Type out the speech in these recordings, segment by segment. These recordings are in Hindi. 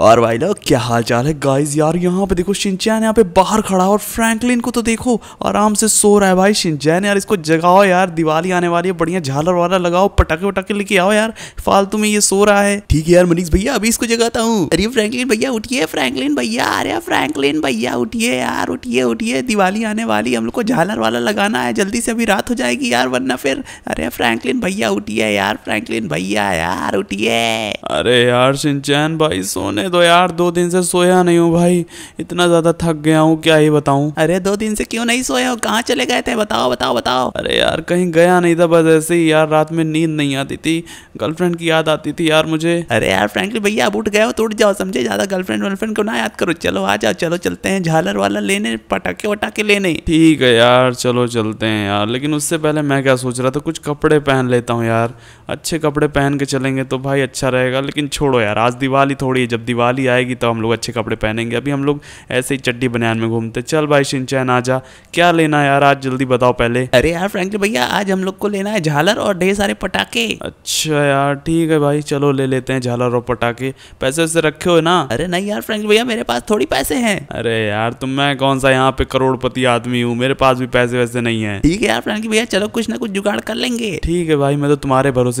और भाई लोग क्या हाल चाल है गाइस यार यहाँ पे देखो शिंचैन यहाँ पे बाहर खड़ा है और फ्रैंकलिन को तो देखो आराम से सो रहा है भाई शिंचैन यार इसको जगाओ यार दिवाली आने वाली है बढ़िया झालर वाला लगाओ पटाखे वटाखे लेके आओ यार फालतू में ये सो रहा है ठीक है यार मनीष भैया अभी इसको जगाता हूँ अरे फ्रेंकलिन भैया उठिए फ्रेंकलिन भैया अरे फ्रेंकलिन भैया उठिए यार उठिए उठिए दिवाली आने वाली हम लोग को झालर वाला लगाना है जल्दी से अभी रात हो जाएगी यार वरना फिर अरे फ्रेंकलिन भैया उठिए यार फ्रेंकलिन भैया यार उठिए अरे यार सिंचैन भाई सोने सोने दो तो यार दो दिन से सोया नहीं हूँ भाई इतना ज़्यादा थक गया हूँ क्या ही बताऊँ अरे दो दिन से क्यों नहीं सोया हो कहाँ चले गए थे बताओ बताओ बताओ अरे यार कहीं गया नहीं था बस ऐसे ही यार रात में नींद नहीं आती थी गर्लफ्रेंड की याद आती थी यार मुझे अरे यार फ्रेंकली भैया आप उठ गए हो टूट तो जाओ समझे ज़्यादा गर्लफ्रेंड वर्लफ्रेंड को ना याद करो चलो आ जाओ चलो चलते हैं झालर वाला लेने पटाखे वटाखे लेने ठीक है यार चलो चलते हैं यार लेकिन उससे पहले मैं क्या सोच रहा था कुछ कपड़े पहन लेता हूँ यार अच्छे कपड़े पहन के चलेंगे तो भाई अच्छा रहेगा लेकिन छोड़ो यार आज दिवाली थोड़ी है जब दिवाली आएगी तो हम लोग अच्छे कपड़े पहनेंगे अभी हम लोग ऐसे ही चड्डी बनियान में घूमते चल भाई सिंचैन आ जा क्या लेना यार आज जल्दी बताओ पहले अरे यार फ्रेंकली भैया आज हम लोग को लेना है झालर और ढेर सारे पटाखे अच्छा यार ठीक है भाई चलो ले लेते हैं झालर और पटाखे पैसे वैसे रखे हो ना अरे नहीं यार फ्रेंकली भैया मेरे पास थोड़ी पैसे हैं अरे यार तुम तो मैं कौन सा यहाँ पे करोड़पति आदमी हूँ मेरे पास भी पैसे वैसे नहीं है ठीक है यार फ्रेंकली भैया चलो कुछ ना कुछ जुगाड़ कर लेंगे ठीक है भाई मैं तो तुम्हारे भरोसे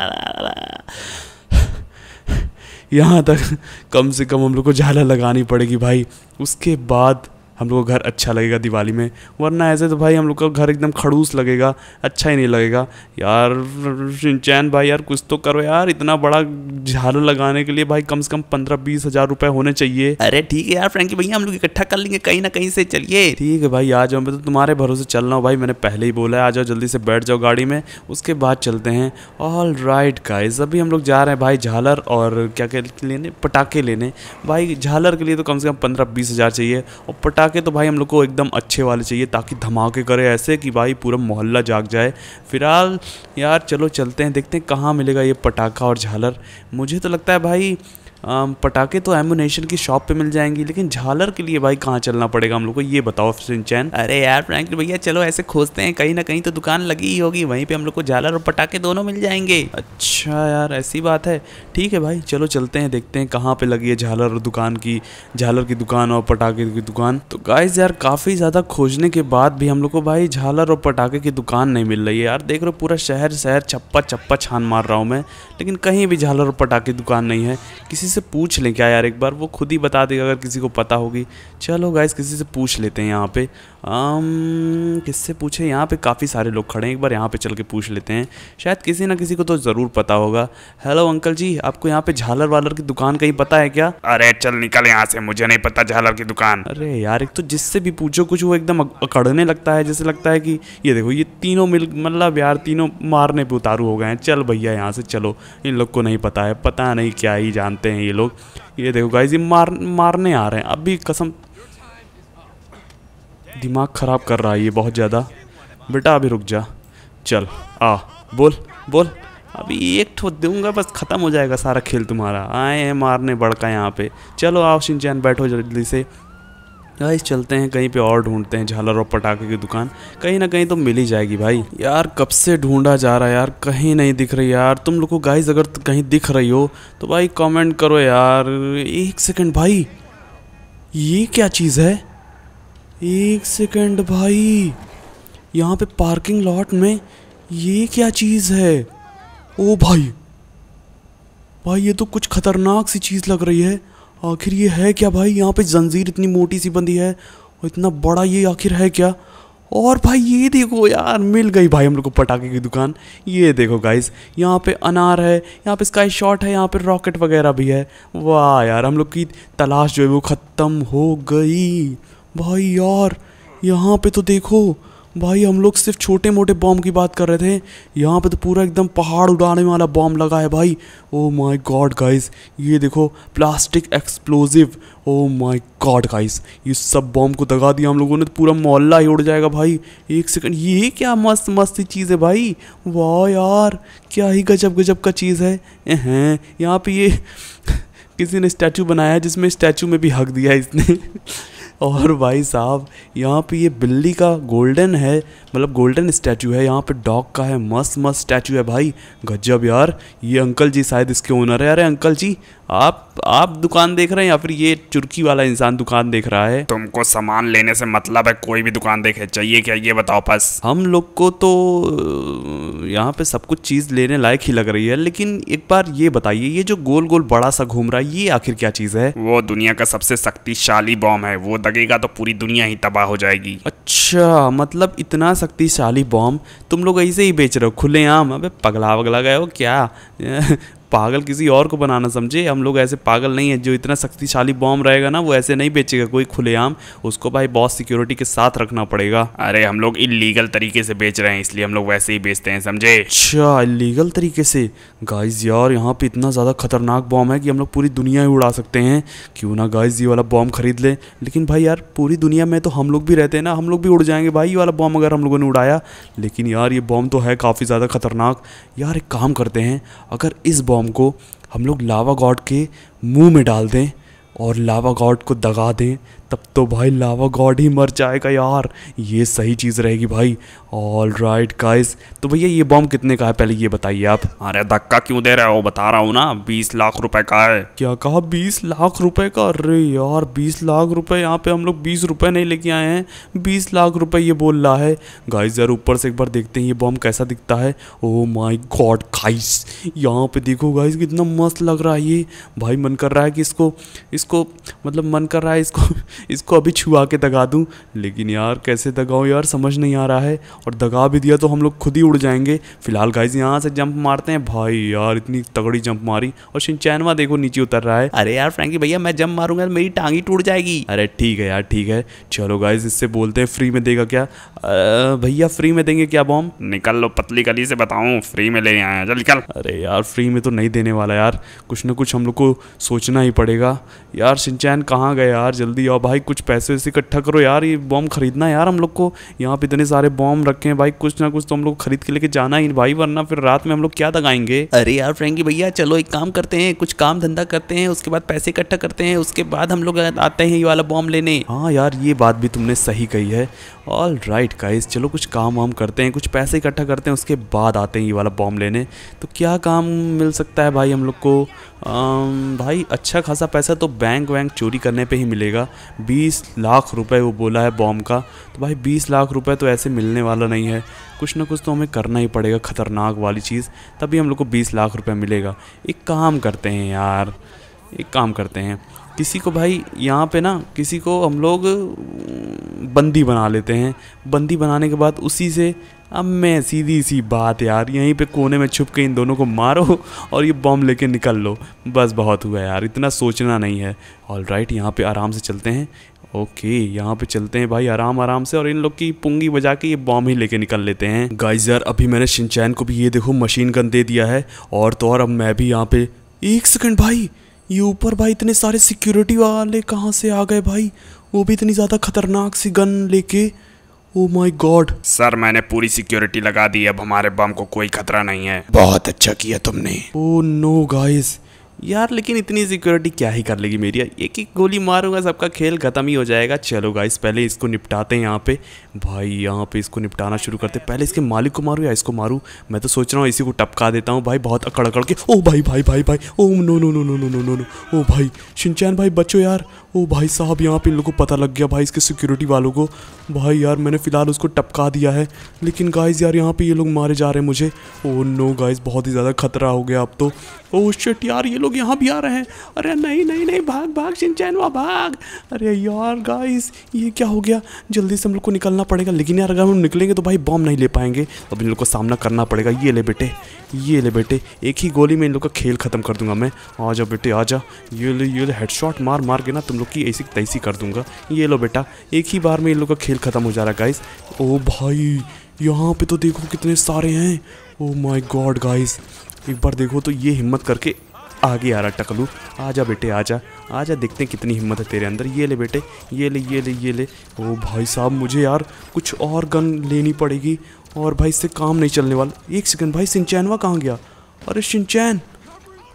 यहाँ तक कम से कम हम लोग को झाला लगानी पड़ेगी भाई उसके बाद हम लोग का घर अच्छा लगेगा दिवाली में वरना ऐसे तो भाई हम लोग का घर एकदम खड़ूस लगेगा अच्छा ही नहीं लगेगा यार चैन भाई यार कुछ तो करो यार इतना बड़ा झालर लगाने के लिए भाई कम से कम पंद्रह बीस हज़ार रुपये होने चाहिए अरे ठीक है यार फ्रेंकी भैया हम लोग इकट्ठा कर लेंगे कहीं ना कहीं से चलिए ठीक है भाई आ जाओ मैं तो तुम्हारे भरोसे चल रहा हूँ भाई मैंने पहले ही बोला है आ जाओ जल्दी से बैठ जाओ गाड़ी में उसके बाद चलते हैं ऑल राइट गाइज अभी हम लोग जा रहे हैं भाई झालर और क्या क्या लेने पटाखे लेने भाई झालर के लिए तो कम से कम पंद्रह बीस हज़ार चाहिए और पटाखे पटाखे तो भाई हम लोग को एकदम अच्छे वाले चाहिए ताकि धमाके करे ऐसे कि भाई पूरा मोहल्ला जाग जाए फिलहाल यार चलो चलते हैं देखते हैं कहाँ मिलेगा ये पटाखा और झालर मुझे तो लगता है भाई पटाखे तो एमुनेशन की शॉप पे मिल जाएंगी लेकिन झालर के लिए भाई कहाँ चलना पड़ेगा हम लोग को ये बताओ सिंचैन अरे यार फ्रैंकली भैया चलो ऐसे खोजते हैं कहीं ना कहीं तो दुकान लगी ही होगी वहीं पे हम लोग को झालर और पटाखे दोनों मिल जाएंगे अच्छा यार ऐसी बात है ठीक है भाई चलो चलते हैं देखते हैं कहाँ पे लगी है झालर और दुकान की झालर की दुकान और पटाखे की दुकान तो गाइज यार काफ़ी ज़्यादा खोजने के बाद भी हम लोग को भाई झालर और पटाखे की दुकान नहीं मिल रही है यार देख रहे हो पूरा शहर शहर छप्पा छप्पा छान मार रहा हूँ मैं लेकिन कहीं भी झालर और पटाखे की दुकान नहीं है किसी से पूछ लें क्या यार एक बार वो खुद ही बता देगा अगर किसी को पता होगी चलो गाइस किसी से पूछ लेते हैं यहाँ पे किससे पूछे यहाँ पे काफ़ी सारे लोग खड़े हैं एक बार यहाँ पे चल के पूछ लेते हैं शायद किसी ना किसी को तो ज़रूर पता होगा हेलो अंकल जी आपको यहाँ पे झालर वालर की दुकान कहीं पता है क्या अरे चल निकल यहाँ से मुझे नहीं पता झालर की दुकान अरे यार एक तो जिससे भी पूछो कुछ वो एकदम अकड़ने लगता है जैसे लगता है कि ये देखो ये तीनों मिल मतलब यार तीनों मारने पर उतारू हो गए हैं चल भैया यहाँ से चलो इन लोग को नहीं पता है पता नहीं क्या ही जानते हैं ये लोग ये देखो गाई जी मार मारने आ रहे हैं अब कसम दिमाग ख़राब कर रहा है ये बहुत ज़्यादा बेटा अभी रुक जा चल आ बोल बोल अभी एक ठो दूंगा बस ख़त्म हो जाएगा सारा खेल तुम्हारा आए हैं मारने बड़का यहाँ पे चलो आओ शिनचैन बैठो जल्दी से गाइस चलते हैं कहीं पे और ढूंढते हैं झालर और पटाखे की दुकान कहीं ना कहीं तो मिल ही जाएगी भाई यार कब से ढूंढा जा रहा है यार कहीं नहीं दिख रही यार तुम लोग को गाइस अगर तो कहीं दिख रही हो तो भाई कमेंट करो यार एक सेकंड भाई ये क्या चीज़ है एक सेकंड भाई यहाँ पे पार्किंग लॉट में ये क्या चीज़ है ओ भाई भाई ये तो कुछ ख़तरनाक सी चीज़ लग रही है आखिर ये है क्या भाई यहाँ पे जंजीर इतनी मोटी सी बंदी है और इतना बड़ा ये आखिर है क्या और भाई ये देखो यार मिल गई भाई हम लोग को पटाखे की दुकान ये देखो गाइस यहाँ पे अनार है यहाँ पे स्काई शॉट है यहाँ पे रॉकेट वगैरह भी है वाह यार हम लोग की तलाश जो है वो ख़त्म हो गई भाई यार यहाँ पे तो देखो भाई हम लोग सिर्फ छोटे मोटे बॉम्ब की बात कर रहे थे यहाँ पे तो पूरा एकदम पहाड़ उड़ाने वाला बॉम्ब लगा है भाई ओ माय गॉड गाइस ये देखो plastic explosive oh my god guys ये सब बॉम्ब को दगा दिया हम लोगों ने तो पूरा मोहल्ला ही उड़ जाएगा भाई एक सेकंड ये क्या मस्त मस्त चीज़ है भाई वाह यार क्या ही गजब गजब का चीज़ है हैं यहाँ पर ये किसी ने स्टैचू बनाया है जिसमें स्टैचू में भी हक दिया इसने और भाई साहब यहाँ पे ये बिल्ली का गोल्डन है मतलब गोल्डन स्टैचू है यहाँ पे डॉग का है मस्त मस्त स्टैचू है भाई गजब यार ये अंकल जी शायद इसके ओनर है अरे अंकल जी आप आप दुकान देख रहे हैं या फिर ये चुर्की वाला इंसान दुकान देख रहा है तुमको सामान लेने से मतलब है कोई भी दुकान देखे चाहिए क्या ये बताओ बस हम लोग को तो यहाँ पे सब कुछ चीज़ लेने लायक ही लग रही है लेकिन एक बार ये बताइए ये जो गोल गोल बड़ा सा घूम रहा है ये आखिर क्या चीज़ है वो दुनिया का सबसे शक्तिशाली बॉम्ब है वो दगेगा तो पूरी दुनिया ही तबाह हो जाएगी अच्छा मतलब इतना शक्तिशाली बॉम्ब तुम लोग ऐसे ही बेच रहे हो खुले आम अबे पगला वगला गए हो क्या पागल किसी और को बनाना समझे हम लोग ऐसे पागल नहीं है जो इतना शक्तिशाली बॉम्ब रहेगा ना वो ऐसे नहीं बेचेगा कोई खुलेआम उसको भाई बहुत सिक्योरिटी के साथ रखना पड़ेगा अरे हम लोग इलीगल तरीके से बेच रहे हैं इसलिए हम लोग वैसे ही बेचते हैं समझे अच्छा इलीगल तरीके से गाइज यार यहाँ पे इतना ज़्यादा खतरनाक बॉम्ब है कि हम लोग पूरी दुनिया ही उड़ा सकते हैं क्यों ना गाइज ये वाला बॉम्ब खरीद लें लेकिन भाई यार पूरी दुनिया में तो हम लोग भी रहते हैं ना हम लोग भी उड़ जाएंगे भाई ये वाला बॉम्ब अगर हम लोगों ने उड़ाया लेकिन यार ये बॉम्ब तो है काफ़ी ज़्यादा खतरनाक यार एक काम करते हैं अगर इस बॉम्ब बॉम को हम लोग लावा गॉड के मुंह में डाल दें और लावा गॉड को दगा दें तब तो भाई लावा गॉड ही मर जाएगा यार ये सही चीज़ रहेगी भाई ऑल राइट गाइस तो भैया ये बॉम्ब कितने का है पहले ये बताइए आप अरे धक्का क्यों दे रहे हो बता रहा हूँ ना बीस लाख रुपए का है क्या कहा बीस लाख रुपए का अरे यार बीस लाख रुपए यहाँ पे हम लोग बीस रुपए नहीं लेके आए हैं बीस लाख रुपए ये बोल रहा है गाइस यार ऊपर से एक बार देखते हैं ये बॉम्ब कैसा दिखता है ओ माई गॉड गाइस यहाँ पे देखो गाइज कितना मस्त लग रहा है ये भाई मन कर रहा है कि इसको इसको मतलब मन कर रहा है इसको इसको अभी छुआ के दगा दूँ लेकिन यार कैसे दगाऊँ यार समझ नहीं आ रहा है और दगा भी दिया तो हम लोग खुद ही उड़ जाएंगे फिलहाल गाइज यहाँ से जंप मारते हैं भाई यार इतनी तगड़ी जंप मारी और सिंचैनवा देखो नीचे उतर रहा है अरे यार फ्रेंकी भैया मैं जंप मारूंगा मेरी टांगी टूट जाएगी अरे ठीक है यार ठीक है चलो गाइज इससे बोलते हैं फ्री में देगा क्या भैया फ्री में देंगे क्या बॉम्ब निकल लो पतली गली से बताऊँ फ्री में ले आया चल निकल अरे यार फ्री में तो नहीं देने वाला यार कुछ ना कुछ हम लोग को सोचना ही पड़ेगा यार सिंचैन कहाँ गए यार जल्दी आओ भाई कुछ पैसे वैसे इकट्ठा करो यार ये बॉम्ब खरीदना यार हम लोग को यहाँ पे इतने सारे बॉम्ब रखे हैं भाई कुछ ना कुछ तो हम लोग खरीद के लेके जाना ही भाई वरना फिर रात में हम लोग क्या दगाएंगे अरे यार फ्रेंकी भैया चलो एक काम करते हैं कुछ काम धंधा करते हैं उसके बाद पैसे इकट्ठा करते हैं उसके बाद हम लोग आते हैं ये वाला बॉम्ब लेने हाँ यार ये बात भी तुमने सही कही है ऑल राइट गाइस चलो कुछ काम वाम करते हैं कुछ पैसे इकट्ठा करते हैं उसके बाद आते हैं ये वाला बॉम्ब लेने तो क्या काम मिल सकता है भाई हम लोग को आम, भाई अच्छा खासा पैसा तो बैंक वैंक चोरी करने पे ही मिलेगा 20 लाख रुपए वो बोला है बॉम्ब का तो भाई 20 लाख रुपए तो ऐसे मिलने वाला नहीं है कुछ ना कुछ तो हमें करना ही पड़ेगा ख़तरनाक वाली चीज़ तभी हम लोग को बीस लाख रुपये मिलेगा एक काम करते हैं यार एक काम करते हैं किसी को भाई यहाँ पे ना किसी को हम लोग बंदी बना लेते हैं बंदी बनाने के बाद उसी से अब मैं सीधी सी बात यार यहीं पे कोने में छुप के इन दोनों को मारो और ये बॉम्ब लेके निकल लो बस बहुत हुआ यार इतना सोचना नहीं है ऑल राइट यहाँ पर आराम से चलते हैं ओके यहाँ पे चलते हैं भाई आराम आराम से और इन लोग की पुंगी बजा के ये बॉम्ब ही लेके निकल लेते हैं गाइस यार अभी मैंने शिनचैन को भी ये देखो मशीन गन दे दिया है और तो और अब मैं भी यहाँ पे एक सेकंड भाई ये ऊपर भाई इतने सारे सिक्योरिटी वाले कहाँ से आ गए भाई वो भी इतनी ज़्यादा खतरनाक सी गन लेके ओ माय गॉड सर मैंने पूरी सिक्योरिटी लगा दी अब हमारे बम को कोई खतरा नहीं है बहुत अच्छा किया तुमने ओ नो गाइस यार लेकिन इतनी सिक्योरिटी क्या ही कर लेगी मेरी एक एक गोली मारूंगा सबका खेल ख़त्म ही हो जाएगा चलो गाइस पहले इसको निपटाते हैं यहाँ पे भाई यहाँ पे इसको निपटाना शुरू करते पहले इसके मालिक को मारूँ या इसको मारूँ मैं तो सोच रहा हूँ इसी को टपका देता हूँ भाई बहुत अकड़ अकड़ के ओ भाई भाई भाई भाई oh no no no no no no no no oh भाई शिनचैन भाई बच्चो यार ओ भाई साहब यहाँ पे इन लोग को पता लग गया भाई इसके सिक्योरिटी वालों को भाई यार मैंने फ़िलहाल उसको टपका दिया है लेकिन गाइज यार यहाँ पे ये लोग मारे जा रहे हैं मुझे ओ नो गाइस बहुत ही ज़्यादा खतरा हो गया अब तो ओ शिट यार ये लोग लोग यहाँ भी आ रहे हैं अरे नहीं नहीं नहीं भाग भाग सिंचैन वहाँ भाग अरे यार गाइस ये क्या हो गया जल्दी से हम लोग को निकलना पड़ेगा लेकिन यार अगर हम निकलेंगे तो भाई बॉम्ब नहीं ले पाएंगे अब इन लोग को सामना करना पड़ेगा ये ले बेटे ये ले बेटे एक ही गोली में इन लोग का खेल ख़त्म कर दूंगा मैं आ जाओ बेटे आ जा ये लो ये लो हेडशॉट मार मार के ना तुम लोग की ऐसी तैसी कर दूंगा ये लो बेटा एक ही बार में इन लोग का खेल ख़त्म हो जा रहा गाइस ओ भाई यहाँ पे तो देखो कितने सारे हैं ओ माय गॉड गाइस एक बार देखो तो ये हिम्मत करके आ रहा आरा टकलू जा बेटे आ जा आ जा देखते हैं कितनी हिम्मत है तेरे अंदर ये ले बेटे ये ले ये ले ये ले ओ भाई साहब मुझे यार कुछ और गन लेनी पड़ेगी और भाई इससे काम नहीं चलने वाला एक सेकंड भाई सिंचैनवा कहाँ गया अरे सिंचैन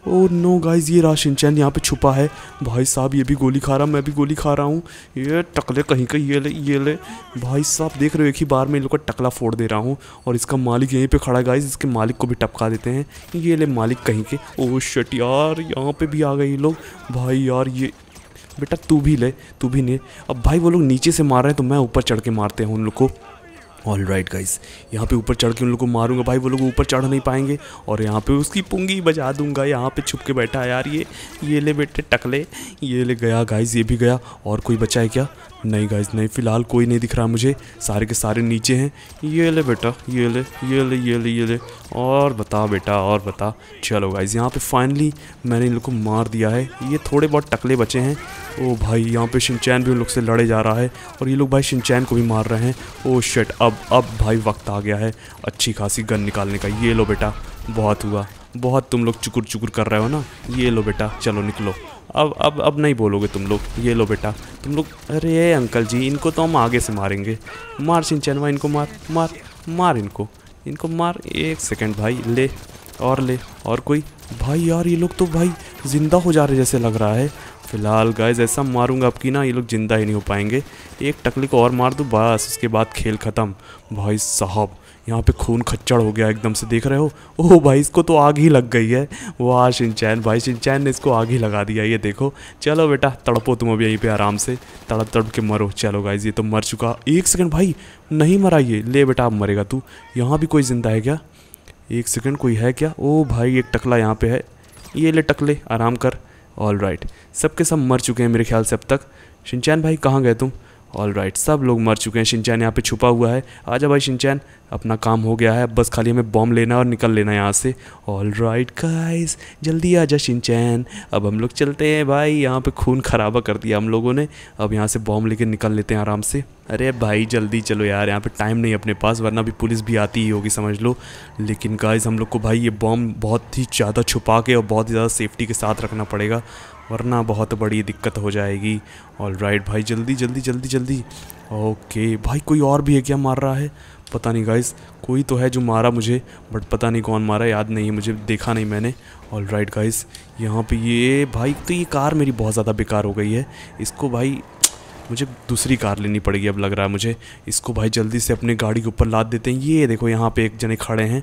ओ नो गाइज ये राशिन चैन यहाँ पे छुपा है भाई साहब ये भी गोली खा रहा मैं भी गोली खा रहा हूँ ये टकले कहीं का ये ले ये ले भाई साहब देख रहे हो एक ही बार में इन लोग का टकला फोड़ दे रहा हूँ और इसका मालिक यहीं पे खड़ा गाइज इसके मालिक को भी टपका देते हैं ये ले मालिक कहीं के ओ oh शट यार यहाँ पर भी आ गए ये लोग भाई यार ये बेटा तू भी ले तू भी नहीं अब भाई वो लोग नीचे से मार रहे हैं तो मैं ऊपर चढ़ के मारते हैं उन लोग को ऑल राइट गाइज़ यहाँ पे ऊपर चढ़ के उन लोग को मारूंगा भाई वो लोग ऊपर चढ़ नहीं पाएंगे और यहाँ पे उसकी पुंगी बजा दूंगा यहाँ पे छुप के बैठा है यार ये ये ले बेटे टकले ये ले गया गाइज़ ये भी गया और कोई बचा है क्या नहीं गाइज नहीं फ़िलहाल कोई नहीं दिख रहा मुझे सारे के सारे नीचे हैं ये ले बेटा ये ले ये ले ये ले ये ले और बता बेटा और बता चलो गाइज यहाँ पे फाइनली मैंने इन लोग को मार दिया है ये थोड़े बहुत टकले बचे हैं ओ भाई यहाँ पे शिनचैन भी उन लोग से लड़े जा रहा है और ये लोग भाई शिनचैन को भी मार रहे हैं ओ शेट अब अब भाई वक्त आ गया है अच्छी खासी गन निकालने का ये लो बेटा बहुत हुआ बहुत तुम लोग चुकुर चुकुर कर रहे हो ना ये लो बेटा चलो निकलो अब अब अब नहीं बोलोगे तुम लोग ये लो बेटा तुम लोग अरे अंकल जी इनको तो हम आगे से मारेंगे मार वा इनको मार मार मार इनको इनको मार एक सेकंड भाई ले और ले और कोई भाई यार ये लोग तो भाई ज़िंदा हो जा रहे जैसे लग रहा है फ़िलहाल गाइज ऐसा मारूंगा आपकी ना ये लोग ज़िंदा ही नहीं हो पाएंगे एक टकली को और मार दूँ बस उसके बाद खेल ख़त्म भाई साहब यहाँ पे खून खच्चड़ हो गया एकदम से देख रहे हो ओह भाई इसको तो आग ही लग गई है वाह शिनचैन भाई शिनचैन ने इसको आग ही लगा दिया ये देखो चलो बेटा तड़पो तुम अभी यहीं पे आराम से तड़प तड़प के मरो चलो गाइज ये तो मर चुका एक सेकंड भाई नहीं मरा ये ले बेटा अब मरेगा तू यहाँ भी कोई ज़िंदा है क्या एक सेकेंड कोई है क्या ओह भाई एक टकला यहाँ पे है ये ले टकले आराम कर ऑल राइट सब के सब मर चुके हैं मेरे ख्याल से अब तक शिनचैन भाई कहाँ गए तुम ऑल राइट सब लोग मर चुके हैं शिनचैन यहाँ पे छुपा हुआ है आजा भाई शिनचैन अपना काम हो गया है अब बस खाली हमें बॉम्ब लेना और निकल लेना है यहाँ से ऑल राइट गाइस जल्दी आजा शिनचैन अब हम लोग चलते हैं भाई यहाँ पे खून खराबा कर दिया हम लोगों ने अब यहाँ से बॉम्ब लेके निकल लेते हैं आराम से अरे भाई जल्दी चलो यार यहाँ पर टाइम नहीं अपने पास वरना भी पुलिस भी आती ही होगी समझ लो लेकिन गाइज हम लोग को भाई ये बॉम्ब बहुत ही ज़्यादा छुपा के और बहुत ही ज़्यादा सेफ्टी के साथ रखना पड़ेगा वरना बहुत बड़ी दिक्कत हो जाएगी ऑल राइट भाई जल्दी जल्दी जल्दी जल्दी ओके भाई कोई और भी है क्या मार रहा है पता नहीं गाइस कोई तो है जो मारा मुझे बट पता नहीं कौन मारा याद नहीं है मुझे देखा नहीं मैंने ऑल राइट गाइस यहाँ पे ये भाई तो ये कार मेरी बहुत ज़्यादा बेकार हो गई है इसको भाई मुझे दूसरी कार लेनी पड़ेगी अब लग रहा है मुझे इसको भाई जल्दी से अपनी गाड़ी के ऊपर लाद देते हैं ये देखो यहाँ पे एक जने खड़े हैं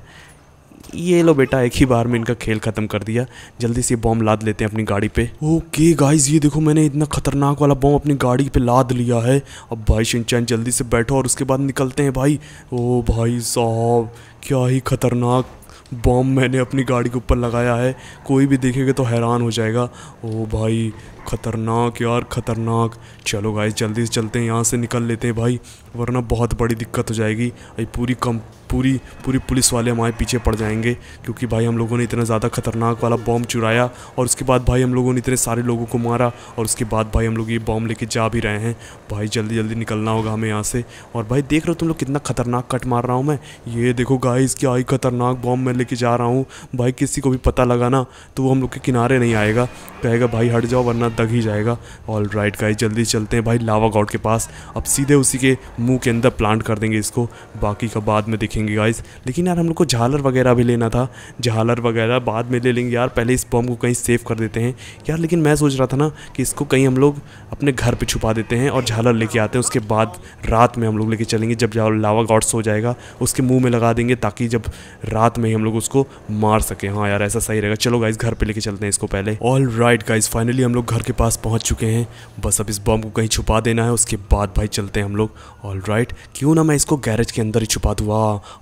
ये लो बेटा एक ही बार में इनका खेल ख़त्म कर दिया जल्दी से बॉम्ब लाद लेते हैं अपनी गाड़ी पे ओके गाइस ये देखो मैंने इतना खतरनाक वाला बॉम्ब अपनी गाड़ी पे लाद लिया है अब भाई शिनचैन जल्दी से बैठो और उसके बाद निकलते हैं भाई ओ भाई साहब क्या ही खतरनाक बॉम्ब मैंने अपनी गाड़ी के ऊपर लगाया है कोई भी देखेगा तो हैरान हो जाएगा ओ भाई खतरनाक यार खतरनाक चलो भाई जल्दी से चलते हैं यहाँ से निकल लेते हैं भाई वरना बहुत बड़ी दिक्कत हो जाएगी भाई पूरी कम पूरी पूरी पुलिस वाले हमारे पीछे पड़ जाएंगे क्योंकि भाई हम लोगों ने इतना ज़्यादा खतरनाक वाला बॉम्ब चुराया और उसके बाद भाई हम लोगों ने इतने सारे लोगों को मारा और उसके बाद भाई हम लोग ये बॉम्ब लेके जा भी रहे हैं भाई जल्दी जल्दी निकलना होगा हमें यहाँ से और भाई देख रहे हो तुम लोग कितना खतरनाक कट मार रहा हूँ मैं ये देखो गाइस क्या आई खतरनाक बॉम्ब मैं लेके जा रहा हूँ भाई किसी को भी पता लगा ना तो वो हम लोग के किनारे नहीं आएगा कहेगा भाई हट जाओ वरना तक ही जाएगा ऑल राइट गाइज जल्दी चलते हैं भाई लावा गॉड के पास अब सीधे उसी के मुंह के अंदर प्लांट कर देंगे इसको बाकी का बाद में देखेंगे गाइस लेकिन यार हम लोग को झालर वगैरह भी लेना था झालर वगैरह बाद में ले लेंगे यार पहले इस बॉम्ब को कहीं सेव कर देते हैं यार लेकिन मैं सोच रहा था ना कि इसको कहीं हम लोग अपने घर पर छुपा देते हैं और झालर लेके आते हैं उसके बाद रात में हम लोग लेके चलेंगे जब लावा गॉड सो जाएगा उसके मुँह में लगा देंगे ताकि जब रात में ही हम लोग उसको मार सकें हाँ यार ऐसा सही रहेगा चलो गाइस घर पर लेके चलते हैं इसको पहले ऑल राइट गाइज फाइनली हम लोग घर के पास पहुंच चुके हैं बस अब इस बॉम्ब को कहीं छुपा देना है उसके बाद भाई चलते हैं हम लोग ऑल राइट क्यों ना मैं इसको गैरेज के अंदर ही छुपा दूँ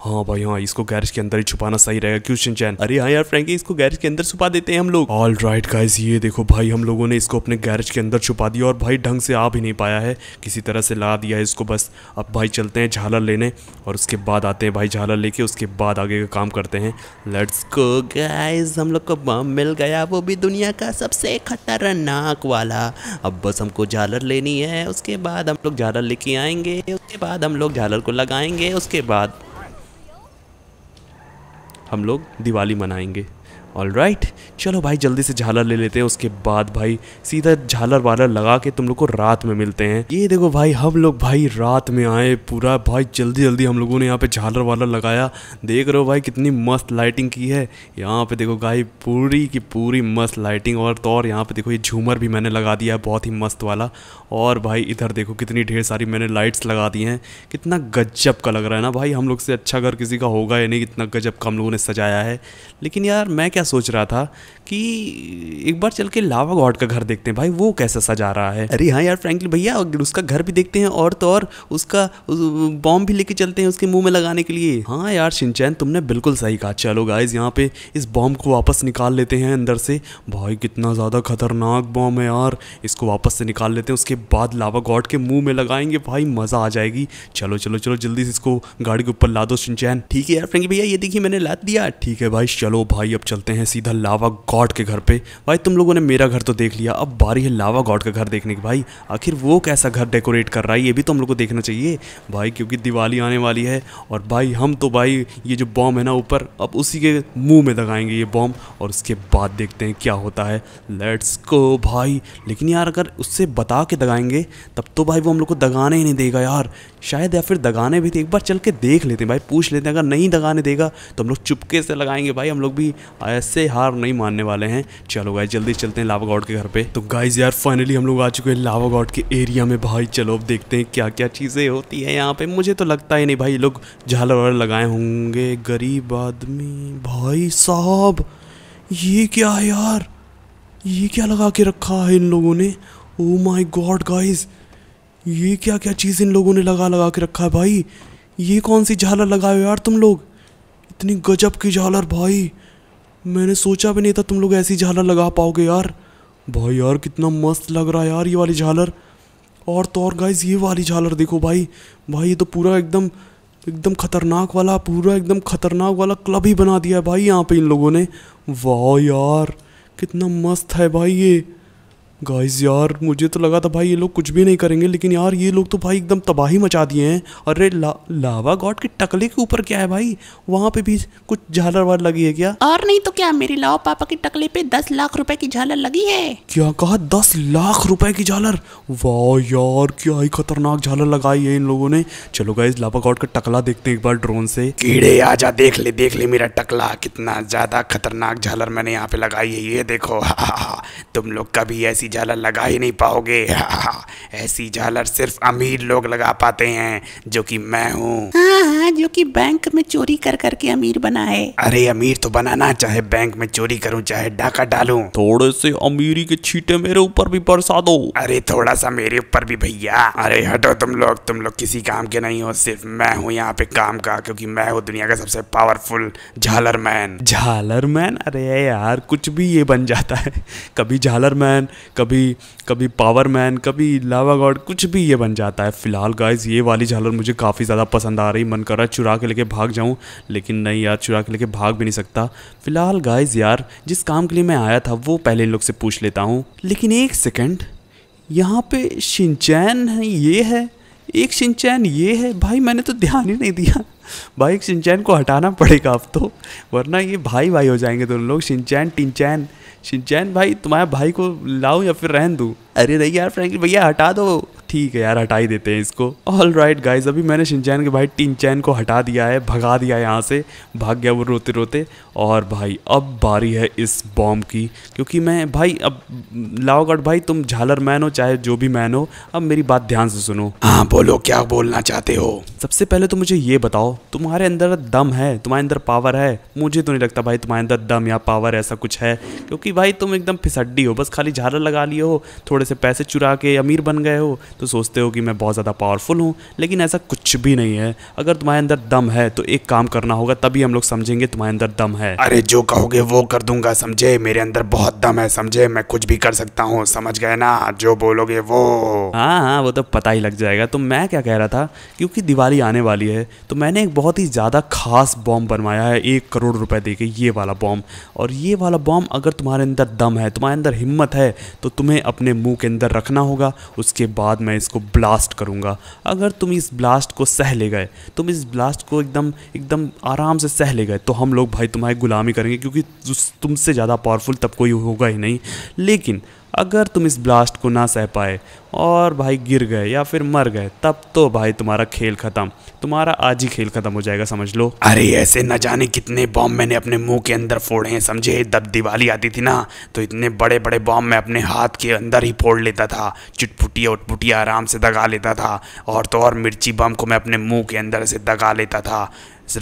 हाँ भाई हाँ इसको गैरेज के अंदर ही छुपाना सही रहेगा क्यों सिंचैन अरे हाँ यार फ्रेंकी इसको गैरेज के अंदर छुपा देते हैं हम लोग ऑल राइट गाइज ये देखो भाई हम लोगों ने इसको अपने गैरेज के अंदर छुपा दिया और भाई ढंग से आ भी नहीं पाया है किसी तरह से ला दिया है इसको बस अब भाई चलते हैं झालर लेने और उसके बाद आते हैं भाई झालर लेके उसके बाद आगे का काम करते हैं लेट्स गो गाइज हम लोग को बम मिल गया वो भी दुनिया का सबसे खतरनाक आँख वाला अब बस हमको झालर लेनी है उसके बाद हम लोग झालर लेके आएंगे उसके बाद हम लोग झालर को लगाएंगे उसके बाद हम लोग दिवाली मनाएंगे ऑल राइट चलो भाई जल्दी से झालर ले लेते हैं उसके बाद भाई सीधा झालर वालर लगा के तुम लोग को रात में मिलते हैं ये देखो भाई हम लोग भाई रात में आए पूरा भाई जल्दी जल्दी हम लोगों ने यहाँ पे झालर वालर लगाया देख रहे हो भाई कितनी मस्त लाइटिंग की है यहाँ पे देखो भाई पूरी की पूरी मस्त लाइटिंग और तो और यहाँ पे देखो ये झूमर भी मैंने लगा दिया है बहुत ही मस्त वाला और भाई इधर देखो कितनी ढेर सारी मैंने लाइट्स लगा दी हैं कितना गजब का लग रहा है ना भाई हम लोग से अच्छा घर किसी का होगा या नहीं कितना गजब का हम लोगों ने सजाया है लेकिन यार मैं क्या क्या सोच रहा था कि एक बार चल के लावा गॉड का घर देखते हैं भाई वो कैसा सजा रहा है अरे हाँ यार फ्रैंकली भैया उसका घर भी देखते हैं और तो और उसका उस बॉम्ब भी लेके चलते हैं उसके मुंह में लगाने के लिए हाँ यार शिनचैन तुमने बिल्कुल सही कहा चलो गाइज यहाँ पे इस बॉम्ब को वापस निकाल लेते हैं अंदर से भाई कितना ज़्यादा खतरनाक बॉम्ब है यार इसको वापस से निकाल लेते हैं उसके बाद लावा गॉड के मुंह में लगाएंगे भाई मज़ा आ जाएगी चलो चलो चलो जल्दी से इसको गाड़ी के ऊपर ला दो शिनचैन ठीक है यार फ्रेंकी भैया ये देखिए मैंने लाद दिया ठीक है भाई चलो भाई अब चलते चलते हैं सीधा लावा गॉड के घर पे भाई तुम लोगों ने मेरा घर तो देख लिया अब बारी है लावा गॉड का घर देखने की भाई आखिर वो कैसा घर डेकोरेट कर रहा है ये भी तो हम लोग को देखना चाहिए भाई क्योंकि दिवाली आने वाली है और भाई हम तो भाई ये जो बॉम्ब है ना ऊपर अब उसी के मुँह में दगाएंगे ये बॉम्ब और उसके बाद देखते हैं क्या होता है लेट्स को भाई लेकिन यार अगर उससे बता के दगाएंगे तब तो भाई वो हम लोग को दगाने ही नहीं देगा यार शायद या फिर दगाने भी एक बार चल के देख लेते हैं भाई पूछ लेते हैं अगर नहीं दगाने देगा तो हम लोग चुपके से लगाएंगे भाई हम लोग भी ऐसे हार नहीं मानने वाले हैं चलो गाइज जल्दी चलते हैं लावा गॉड के घर पे तो गाइज यार फाइनली हम लोग आ चुके हैं लावा गॉड के एरिया में भाई चलो अब देखते हैं क्या क्या चीज़ें होती है यहाँ पे मुझे तो लगता ही नहीं भाई लोग झालर वालर लगाए होंगे गरीब आदमी भाई साहब ये क्या है यार ये क्या लगा के रखा है इन लोगों ने ओ माई गॉड गाइज ये क्या क्या चीज़ इन लोगों ने लगा लगा के रखा है भाई ये कौन सी झालर लगाए हो यार तुम लोग इतनी गजब की झालर भाई मैंने सोचा भी नहीं था तुम लोग ऐसी झालर लगा पाओगे यार भाई यार कितना मस्त लग रहा है यार ये वाली झालर और तो और गाइज ये वाली झालर देखो भाई भाई ये तो पूरा एकदम एकदम खतरनाक वाला पूरा एकदम खतरनाक वाला क्लब ही बना दिया है भाई यहाँ पे इन लोगों ने वाह यार कितना मस्त है भाई ये गाइस यार मुझे तो लगा था भाई ये लोग कुछ भी नहीं करेंगे लेकिन यार ये लोग तो भाई एकदम तबाही मचा दिए हैं अरे ला, लावा गॉड के टकले के ऊपर क्या है भाई वहाँ पे भी कुछ झालर वाल लगी है क्या और नहीं तो क्या मेरे लाओ पापा की टकले पे दस लाख रुपए की झालर लगी है क्या कहा दस लाख रुपए की झालर वाह यार क्या ही खतरनाक झालर लगाई है इन लोगों ने चलो गाइज लावा गॉड का टकला देखते हैं एक बार ड्रोन से कीड़े आ जा देख ले देख ले मेरा टकला कितना ज्यादा खतरनाक झालर मैंने यहाँ पे लगाई है ये देखो तुम लोग कभी ऐसी झालर लगा ही नहीं पाओगे ऐसी झालर सिर्फ अमीर लोग लगा पाते हैं जो कि मैं हूँ हाँ, हाँ, जो कि बैंक में चोरी कर करके अमीर बना है अरे अमीर तो बनाना चाहे बैंक में चोरी करूँ चाहे डाका डालू थोड़े से अमीरी के छीटे मेरे ऊपर भी बरसा दो अरे थोड़ा सा मेरे ऊपर भी भैया अरे हटो तुम लोग तुम लोग किसी काम के नहीं हो सिर्फ मैं हूँ यहाँ पे काम का क्योंकि मैं हूँ दुनिया का सबसे पावरफुल झालर मैन झालर मैन अरे यार कुछ भी ये बन जाता है कभी झालर मैन कभी कभी कभी पावर मैन कभी लावा गॉड कुछ भी ये बन जाता है फिलहाल गाइज ये वाली झालर मुझे काफ़ी ज़्यादा पसंद आ रही मन कर रहा है चुरा के लेके भाग जाऊँ लेकिन नहीं यार चुरा के लेके भाग भी नहीं सकता फिलहाल गाइज यार जिस काम के लिए मैं आया था वो पहले इन लोग से पूछ लेता हूँ लेकिन एक सेकेंड यहाँ पे शिंचैन है ये है एक सिंचैन ये है भाई मैंने तो ध्यान ही नहीं दिया भाई एक सिंचैन को हटाना पड़ेगा अब तो वरना ये भाई भाई हो जाएंगे दोनों लोग सिंचैन टिंचैन सिंचैन भाई तुम्हारे भाई को लाओ या फिर रहन दूँ अरे नहीं यार फ्रेंकली भैया हटा दो ठीक है यार हटा ही देते हैं इसको ऑल राइट गाइज अभी मैंने शिनचैन के भाई टिनचैन को हटा दिया है भगा दिया यहाँ से भाग गया वो रोते रोते और भाई अब बारी है इस बॉम्ब की क्योंकि मैं भाई अब लाओ भाई तुम झालर मैन हो चाहे जो भी मैन हो अब मेरी बात ध्यान से सुनो हाँ बोलो क्या बोलना चाहते हो सबसे पहले तो मुझे ये बताओ तुम्हारे अंदर दम है तुम्हारे अंदर पावर है मुझे तो नहीं लगता भाई तुम्हारे अंदर दम या पावर ऐसा कुछ है क्योंकि भाई तुम एकदम फिसड्डी हो बस खाली झालर लगा लिए हो थोड़े से पैसे चुरा के अमीर बन गए हो तो सोचते हो कि मैं बहुत ज़्यादा पावरफुल हूँ लेकिन ऐसा कुछ भी नहीं है अगर तुम्हारे अंदर दम है तो एक काम करना होगा तभी हम लोग समझेंगे तुम्हारे अंदर दम है अरे जो कहोगे वो कर दूंगा समझे मेरे अंदर बहुत दम है समझे मैं कुछ भी कर सकता हूँ समझ गए ना जो बोलोगे वो हाँ हाँ वो तो पता ही लग जाएगा तो मैं क्या कह रहा था क्योंकि दिवाली आने वाली है तो मैंने एक बहुत ही ज़्यादा खास बॉम्ब बनवाया है एक करोड़ रुपए दे के ये वाला बॉम्ब और ये वाला बॉम्ब अगर तुम्हारे अंदर दम है तुम्हारे अंदर हिम्मत है तो तुम्हें अपने मुंह के अंदर रखना होगा उसके बाद में मैं इसको ब्लास्ट करूँगा अगर तुम इस ब्लास्ट को सह ले गए तुम इस ब्लास्ट को एकदम एकदम आराम से सह ले गए तो हम लोग भाई तुम्हारी गुलामी करेंगे क्योंकि तुमसे ज़्यादा पावरफुल तब कोई होगा ही नहीं लेकिन अगर तुम इस ब्लास्ट को ना सह पाए और भाई गिर गए या फिर मर गए तब तो भाई तुम्हारा खेल ख़त्म तुम्हारा आज ही खेल ख़त्म हो जाएगा समझ लो अरे ऐसे न जाने कितने बॉम्ब मैंने अपने मुंह के अंदर फोड़े हैं समझे दब दिवाली आती थी ना तो इतने बड़े बड़े बॉम्ब मैं अपने हाथ के अंदर ही फोड़ लेता था चुटपुटिया उटपुटिया आराम से दगा लेता था और तो और मिर्ची बम को मैं अपने मुँह के अंदर से दगा लेता था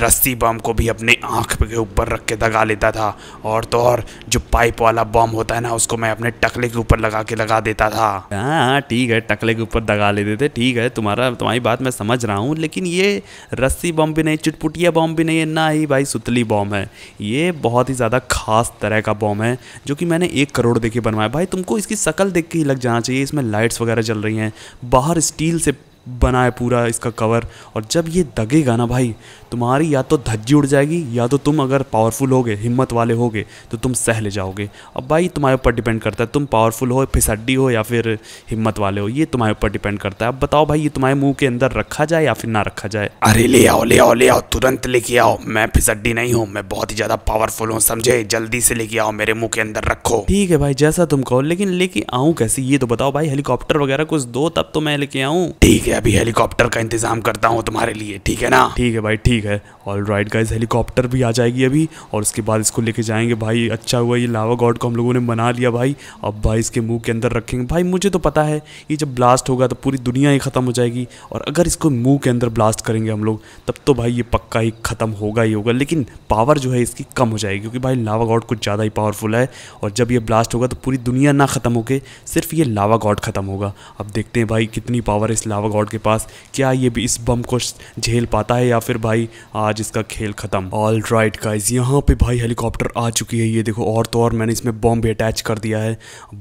रस्सी बम को भी अपने आँख के ऊपर रख के दगा लेता था और तो और जो पाइप वाला बम होता है ना उसको मैं अपने टकले के ऊपर लगा के लगा देता था हाँ ठीक है टकले के ऊपर दगा लेते थे ठीक है तुम्हारा तुम्हारी बात मैं समझ रहा हूँ लेकिन ये रस्सी बम भी नहीं चुटपुटिया बम भी नहीं है ना ही भाई सुतली बॉम है ये बहुत ही ज़्यादा खास तरह का बॉम है जो कि मैंने एक करोड़ देखे बनवाया भाई तुमको इसकी शक्ल देख के ही लग जाना चाहिए इसमें लाइट्स वगैरह चल रही हैं बाहर स्टील से बना है पूरा इसका कवर और जब ये दगेगा ना भाई तुम्हारी या तो धज्जी उड़ जाएगी या तो तुम अगर पावरफुल होगे हिम्मत वाले होगे तो तुम सह ले जाओगे अब भाई तुम्हारे ऊपर डिपेंड करता है तुम पावरफुल हो फिसड्डी हो या फिर हिम्मत वाले हो ये तुम्हारे ऊपर डिपेंड करता है अब बताओ भाई ये तुम्हारे मुंह के अंदर रखा जाए या फिर ना रखा जाए अरे ले आओ ले आओ ले आओ तुरंत लेके आओ मैं फिसड्डी नहीं हूँ मैं बहुत ही ज़्यादा पावरफुल हूँ समझे जल्दी से लेके आओ मेरे मुँह के अंदर रखो ठीक है भाई जैसा तुम कहो लेकिन लेके आऊँ कैसे ये तो बताओ भाई हेलीकॉप्टर वगैरह कुछ दो तब तो मैं लेके आऊँ ठीक है अभी हेलीकॉप्टर का इंतजाम करता हूँ तुम्हारे लिए ठीक है ना ठीक है भाई ठीक है ऑल राइट गाइज हेलीकॉप्टर भी आ जाएगी अभी और उसके बाद इसको लेके जाएंगे भाई अच्छा हुआ ये लावा गॉड को हम लोगों ने मना लिया भाई अब भाई इसके मुंह के अंदर रखेंगे भाई मुझे तो पता है ये जब ब्लास्ट होगा तो पूरी दुनिया ही ख़त्म हो जाएगी और अगर इसको मुंह के अंदर ब्लास्ट करेंगे हम लोग तब तो भाई ये पक्का ही ख़त्म होगा ही होगा लेकिन पावर जो है इसकी कम हो जाएगी क्योंकि भाई लावा गॉड कुछ ज़्यादा ही पावरफुल है और जब ये ब्लास्ट होगा तो पूरी दुनिया ना ख़त्म होकर सिर्फ ये लावा गॉड ख़त्म होगा अब देखते हैं भाई कितनी पावर इस लावा गॉड गॉड के पास क्या ये भी इस बम को झेल पाता है या फिर भाई आज इसका खेल खत्म ऑल राइट गाइज यहाँ पे भाई हेलीकॉप्टर आ चुकी है ये देखो और तो और मैंने इसमें बॉम्ब भी अटैच कर दिया है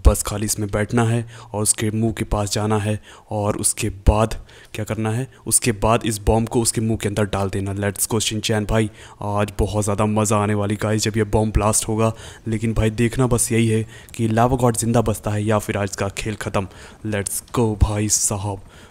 बस खाली इसमें बैठना है और उसके मुंह के पास जाना है और उसके बाद क्या करना है उसके बाद इस बॉम्ब को उसके मुंह के अंदर डाल देना लेट्स गो चैन भाई आज बहुत ज़्यादा मज़ा आने वाली गाइज जब यह बॉम्ब ब्लास्ट होगा लेकिन भाई देखना बस यही है कि लावा गॉड ज़िंदा बसता है या फिर आज का खेल ख़त्म लेट्स गो भाई साहब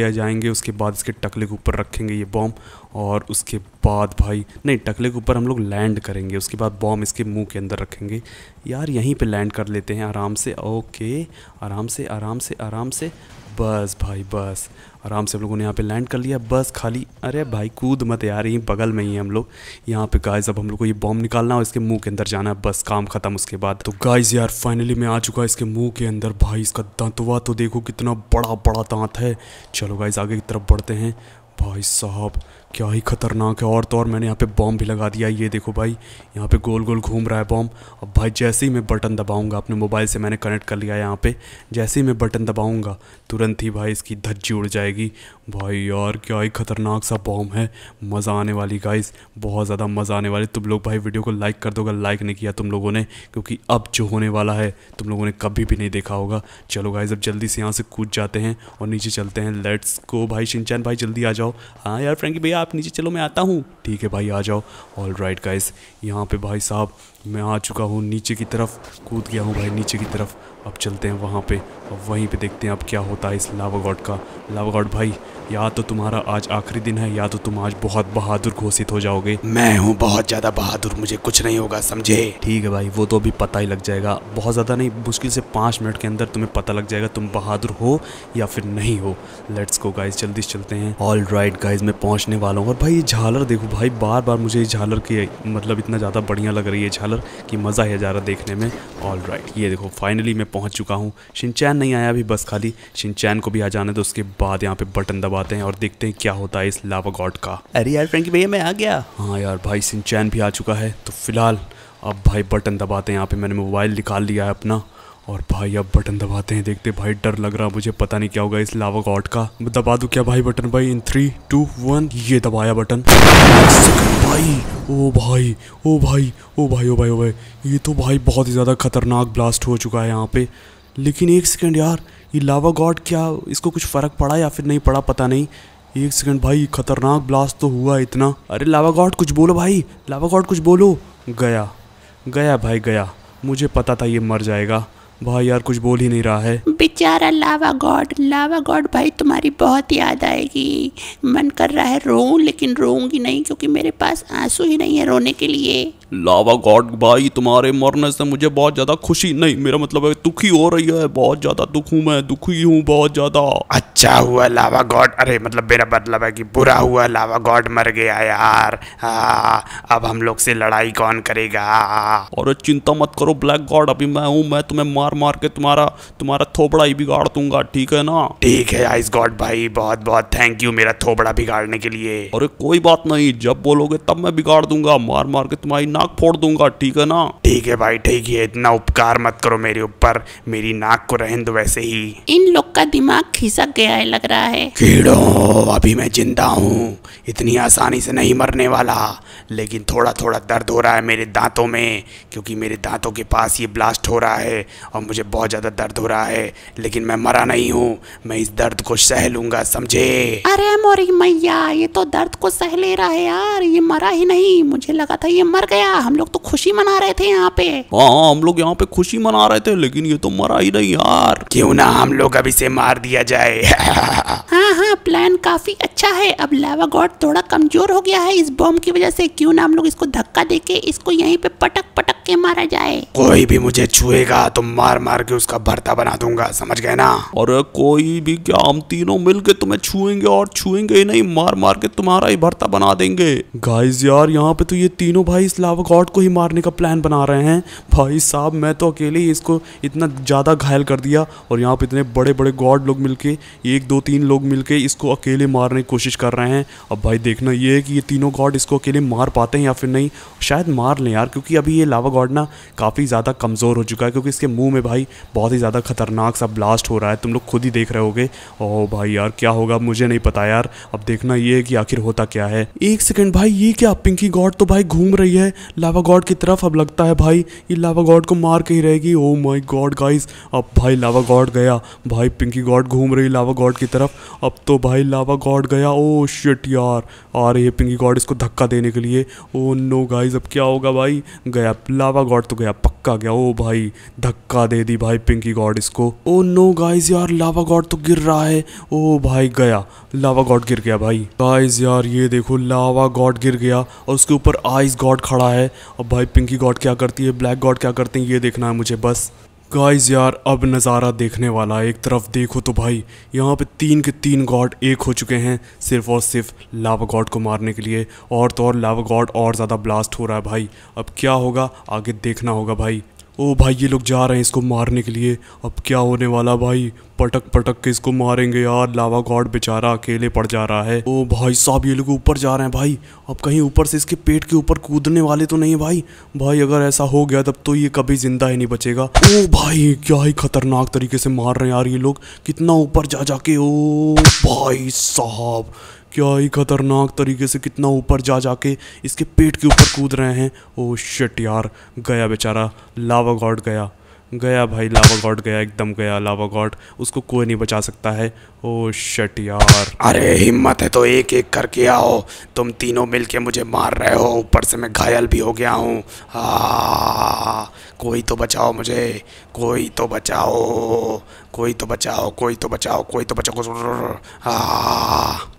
एरिया जाएंगे उसके बाद इसके टकले के ऊपर रखेंगे ये बॉम्ब और उसके बाद भाई नहीं टकले के ऊपर हम लोग लैंड करेंगे उसके बाद बॉम्ब इसके मुंह के अंदर रखेंगे यार यहीं पे लैंड कर लेते हैं आराम से ओके आराम से आराम से आराम से बस भाई बस आराम से हम लोगों ने यहाँ पे लैंड कर लिया बस खाली अरे भाई कूद मत यार यहीं बगल में ही हम लोग यहाँ पे गाइस अब हम लोग को ये बॉम्ब निकालना और इसके मुंह के अंदर जाना है बस काम खत्म उसके बाद तो गाइस यार फाइनली मैं आ चुका इसके मुंह के अंदर भाई इसका हुआ तो देखो कितना बड़ा बड़ा दांत है चलो गाइज आगे की तरफ बढ़ते हैं भाई साहब क्या ही खतरनाक है और तो और मैंने यहाँ पे बॉम्ब भी लगा दिया ये देखो भाई यहाँ पे गोल गोल घूम रहा है बॉम्ब अब भाई जैसे ही मैं बटन दबाऊंगा अपने मोबाइल से मैंने कनेक्ट कर लिया है यहाँ पे जैसे ही मैं बटन दबाऊंगा तुरंत ही भाई इसकी धज्जी उड़ जाएगी भाई यार क्या ही खतरनाक सा बॉम है मज़ा आने वाली गाइस बहुत ज़्यादा मज़ा आने वाली तुम लोग भाई वीडियो को लाइक कर दोगे लाइक नहीं किया तुम लोगों ने क्योंकि अब जो होने वाला है तुम लोगों ने कभी भी नहीं देखा होगा चलो गाइस अब जल्दी से यहाँ से कूद जाते हैं और नीचे चलते हैं लेट्स को भाई शिनचैन भाई जल्दी आ जाओ हाँ यार फ्रेंकी भैया आप नीचे चलो मैं आता हूँ ठीक है भाई आ जाओ ऑल राइट गाइज यहाँ पे भाई साहब मैं आ चुका हूँ नीचे की तरफ कूद गया हूँ भाई नीचे की तरफ अब चलते हैं वहाँ पे अब वहीं पे देखते हैं अब क्या होता है इस लावा गॉड का लावा गॉड भाई या तो तुम्हारा आज आखिरी दिन है या तो तुम आज बहुत बहादुर घोषित हो जाओगे मैं हूँ बहुत ज़्यादा बहादुर मुझे कुछ नहीं होगा समझे ठीक है भाई वो तो अभी पता ही लग जाएगा बहुत ज़्यादा नहीं मुश्किल से पाँच मिनट के अंदर तुम्हें पता लग जाएगा तुम बहादुर हो या फिर नहीं हो लेट्स को गाइज जल्दी चलते हैं ऑल राइट गाइज मैं पहुँचने वाला हूँ और भाई ये झालर देखो भाई भाई बार बार मुझे झालर की मतलब इतना ज़्यादा बढ़िया लग रही है झालर कि मज़ा ही जा रहा देखने में ऑल राइट ये देखो फाइनली मैं पहुँच चुका हूँ शिनचैन नहीं आया अभी बस खाली शिनचैन को भी आ जाने तो उसके बाद यहाँ पे बटन दबाते हैं और देखते हैं क्या होता है इस लावा गॉड का अरे यार फ्रेंकी भैया मैं आ गया हाँ यार भाई शिनचैन भी आ चुका है तो फिलहाल अब भाई बटन दबाते हैं यहाँ पे मैंने मोबाइल निकाल लिया है अपना और भाई अब बटन दबाते हैं देखते भाई डर लग रहा मुझे पता नहीं क्या होगा इस लावा गॉड का दबा दू क्या भाई बटन भाई इन थ्री टू वन ये दबाया बटन भाई ओ भाई ओ भाई ओ भाई ओ भाई ओ भाई ये तो भाई बहुत ही ज़्यादा खतरनाक ब्लास्ट हो चुका है यहाँ पे लेकिन एक सेकेंड यार ये लावा गॉड क्या इसको कुछ फ़र्क पड़ा या फिर नहीं पड़ा पता नहीं एक सेकंड भाई खतरनाक ब्लास्ट तो हुआ इतना अरे लावा गॉड कुछ बोलो भाई लावा गॉड कुछ बोलो गया गया भाई गया मुझे पता था ये मर जाएगा भाई यार कुछ बोल ही नहीं रहा है बेचारा लावा गॉड लावा गॉड भाई तुम्हारी बहुत याद आएगी मन कर रहा है रो लेकिन रोऊंगी नहीं क्योंकि मेरे पास आंसू ही नहीं है रोने के लिए लावा गॉड भाई तुम्हारे मरने से मुझे बहुत ज़्यादा खुशी नहीं मेरा मतलब है दुखी हो रही है बहुत ज़्यादा दुख हूँ मैं दुखी हूँ बहुत ज़्यादा अच्छा हुआ लावा गॉड अरे मतलब मेरा मतलब है कि बुरा हुआ लावा गॉड मर गया यार आ, हाँ, अब हम लोग से लड़ाई कौन करेगा और चिंता मत करो ब्लैक गॉड अभी मैं हूँ मैं तुम्हें मार मार के तुम्हारा तुम्हारा थोपड़ा ही बिगाड़ दूंगा ठीक है ना ठीक है आइस गॉड भाई बहुत बहुत थैंक यू मेरा थोपड़ा बिगाड़ने के लिए अरे कोई बात नहीं जब बोलोगे तब मैं बिगाड़ दूंगा मार मार के तुम्हारी नाक फोड़ दूंगा ठीक है ना ठीक है भाई ठीक है इतना उपकार मत करो मेरे ऊपर मेरी नाक को रहन दो वैसे ही इन लोग का दिमाग खिसक गया है लग रहा है कीड़ो अभी मैं जिंदा हूँ इतनी आसानी से नहीं मरने वाला लेकिन थोड़ा थोड़ा दर्द हो रहा है मेरे दांतों में क्योंकि मेरे दांतों के पास ये ब्लास्ट हो रहा है और मुझे बहुत ज़्यादा दर्द हो रहा है लेकिन मैं मरा नहीं हूँ मैं इस दर्द को सह लूंगा समझे अरे मोरी मैया ये तो दर्द को सह ले रहा है यार ये मरा ही नहीं मुझे लगा था ये मर गया क्या हम लोग तो खुशी मना रहे थे यहाँ पे हाँ हम लोग यहाँ पे खुशी मना रहे थे लेकिन ये तो मरा ही नहीं यार क्यों ना हम लोग अब इसे मार दिया जाए हाँ हाँ प्लान काफी अच्छा है अब लावा गॉड थोड़ा कमजोर हो गया है इस बॉम्ब की वजह से क्यों ना हम लोग इसको धक्का देके इसको यहीं पे पटक पटक के मारा जाए कोई भी मुझे छुएगा तो मार मार के उसका भरता बना दूंगा समझ गए ना अरे कोई भी क्या हम तीनों मिल के तुम्हें छुएंगे और छुएंगे ही नहीं मार मार के तुम्हारा ही भरता बना देंगे गाइस यार यहाँ पे तो ये तीनों भाई इस लावा अब गॉड को ही मारने का प्लान बना रहे हैं भाई साहब मैं तो अकेले ही इसको इतना ज़्यादा घायल कर दिया और यहाँ पर इतने बड़े बड़े गॉड लोग मिलके एक दो तीन लोग मिलके इसको अकेले मारने की कोशिश कर रहे हैं अब भाई देखना ये है कि ये तीनों गॉड इसको अकेले मार पाते हैं या फिर नहीं शायद मार लें यार क्योंकि अभी ये लावा गॉड ना काफ़ी ज़्यादा कमज़ोर हो चुका है क्योंकि इसके मुंह में भाई बहुत ही ज़्यादा खतरनाक सा ब्लास्ट हो रहा है तुम लोग खुद ही देख रहे होगे ओह भाई यार क्या होगा मुझे नहीं पता यार अब देखना ये है कि आखिर होता क्या है एक सेकेंड भाई ये क्या पिंकी गॉड तो भाई घूम रही है लावा गॉड की तरफ अब लगता है भाई ये लावा गॉड को मार के ही रहेगी ओ माय गॉड गाइस अब भाई लावा गॉड गया भाई पिंकी गॉड घूम रही लावा गॉड की तरफ अब तो भाई लावा गॉड गया ओ oh शिट यार आ रही है पिंकी गॉड इसको धक्का देने के लिए ओ नो गाइस अब क्या होगा भाई गया लावा गॉड तो गया पक्का पक्का गया ओ भाई धक्का दे दी भाई पिंकी गॉड इसको ओ नो गाइज यार लावा गॉड तो गिर रहा है ओ भाई गया लावा गॉड गिर गया भाई गाइस यार ये देखो लावा गॉड गिर गया और उसके ऊपर आइस गॉड खड़ा है और भाई पिंकी गॉड क्या करती है ब्लैक गॉड क्या करते हैं ये देखना है मुझे बस गाइस यार अब नज़ारा देखने वाला एक तरफ देखो तो भाई यहाँ पे तीन के तीन गॉड एक हो चुके हैं सिर्फ और सिर्फ लावा गॉड को मारने के लिए और तो और लावा गॉड और ज़्यादा ब्लास्ट हो रहा है भाई अब क्या होगा आगे देखना होगा भाई ओ भाई ये लोग जा रहे हैं इसको मारने के लिए अब क्या होने वाला भाई पटक पटक के इसको मारेंगे यार लावा गॉड बेचारा अकेले पड़ जा रहा है ओ भाई साहब ये लोग ऊपर जा रहे हैं भाई अब कहीं ऊपर से इसके पेट के ऊपर कूदने वाले तो नहीं है भाई भाई अगर ऐसा हो गया तब तो ये कभी जिंदा ही नहीं बचेगा ओ भाई क्या ही खतरनाक तरीके से मार रहे हैं यार ये लोग कितना ऊपर जा जाके ओ भाई साहब क्या ही खतरनाक तरीके से कितना ऊपर जा जाके इसके पेट के ऊपर कूद रहे हैं ओ शिट यार गया बेचारा लावा गॉड गया गया भाई लावा गॉड गया एकदम गया लावा गॉड उसको कोई नहीं बचा सकता है ओ शट यार अरे हिम्मत है तो एक एक करके आओ तुम तीनों मिलके मुझे मार रहे हो ऊपर से मैं घायल भी हो गया हूँ कोई तो बचाओ मुझे कोई तो बचाओ कोई तो बचाओ कोई तो बचाओ कोई तो बचाओ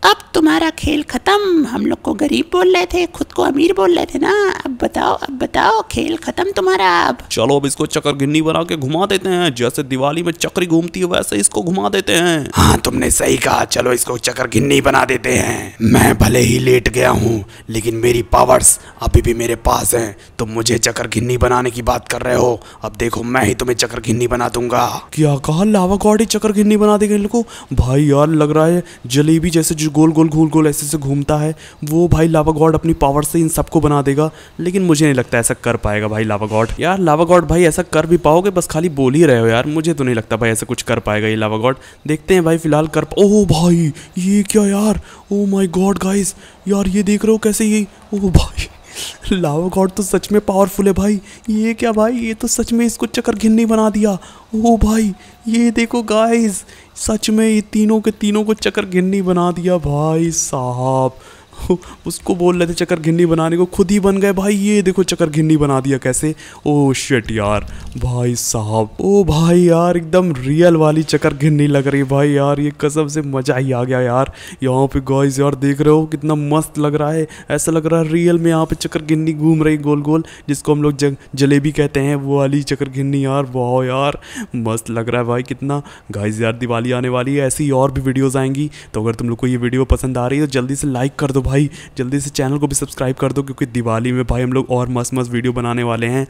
अब तुम्हारा खेल खत्म हम लोग को गरीब बोल रहे थे खुद को अमीर बोल रहे थे ना अब बताओ अब बताओ खेल खत्म तुम्हारा अब चलो अब इसको चक्कर गिन्नी बना उठा के घुमा देते हैं जैसे दिवाली में चक्री घूमती है वैसे इसको घुमा देते हैं हाँ तुमने सही कहा चलो इसको चक्र घिन्नी बना देते हैं मैं भले ही लेट गया हूँ लेकिन मेरी पावर्स अभी भी मेरे पास हैं तुम मुझे चक्र घिन्नी बनाने की बात कर रहे हो अब देखो मैं ही तुम्हें चक्र घिन्नी बना दूंगा क्या कहा लावा कौड़ी चक्र घिन्नी बना देगा इनको भाई यार लग रहा है जलेबी जैसे जो गोल गोल गोल गोल ऐसे से घूमता है वो भाई लावा गॉड अपनी पावर से इन सबको बना देगा लेकिन मुझे नहीं लगता ऐसा कर पाएगा भाई लावा गॉड यार लावा गॉड भाई ऐसा कर भी पाओगे अरे बस खाली बोल ही रहे हो यार मुझे तो नहीं लगता भाई ऐसा कुछ कर पाएगा ये लावा गॉड देखते हैं भाई फिलहाल कर ओह भाई ये क्या यार ओ माय गॉड गाइस यार ये देख रहे हो कैसे ये ओ भाई लावा गॉड तो सच में पावरफुल है भाई ये क्या भाई ये तो सच में इसको चक्कर घिन्नी बना दिया ओ भाई ये देखो गाइस सच में ये तीनों के तीनों को चक्कर घिन्नी बना दिया भाई साहब उसको बोल रहे थे चक्कर घिन्नी बनाने को खुद ही बन गए भाई ये देखो चक्कर घिन्नी बना दिया कैसे ओ शेट यार भाई साहब ओ भाई यार एकदम रियल वाली चक्कर घिन्नी लग रही भाई यार ये कसम से मज़ा ही आ गया यार यहाँ पे गॉइज यार देख रहे हो कितना मस्त लग रहा है ऐसा लग रहा है रियल में यहाँ पे चक्कर घिन्नी घूम रही गोल गोल जिसको हम लोग जलेबी कहते हैं वो वाली चक्कर घिन्नी यार वाह यार मस्त लग रहा है भाई कितना गाइज यार दिवाली आने वाली है ऐसी और भी वीडियोज़ आएंगी तो अगर तुम लोग को ये वीडियो पसंद आ रही है तो जल्दी से लाइक कर दो भाई जल्दी से चैनल को भी सब्सक्राइब कर दो क्योंकि दिवाली में भाई हम लोग और मस्त मस्त वीडियो बनाने वाले हैं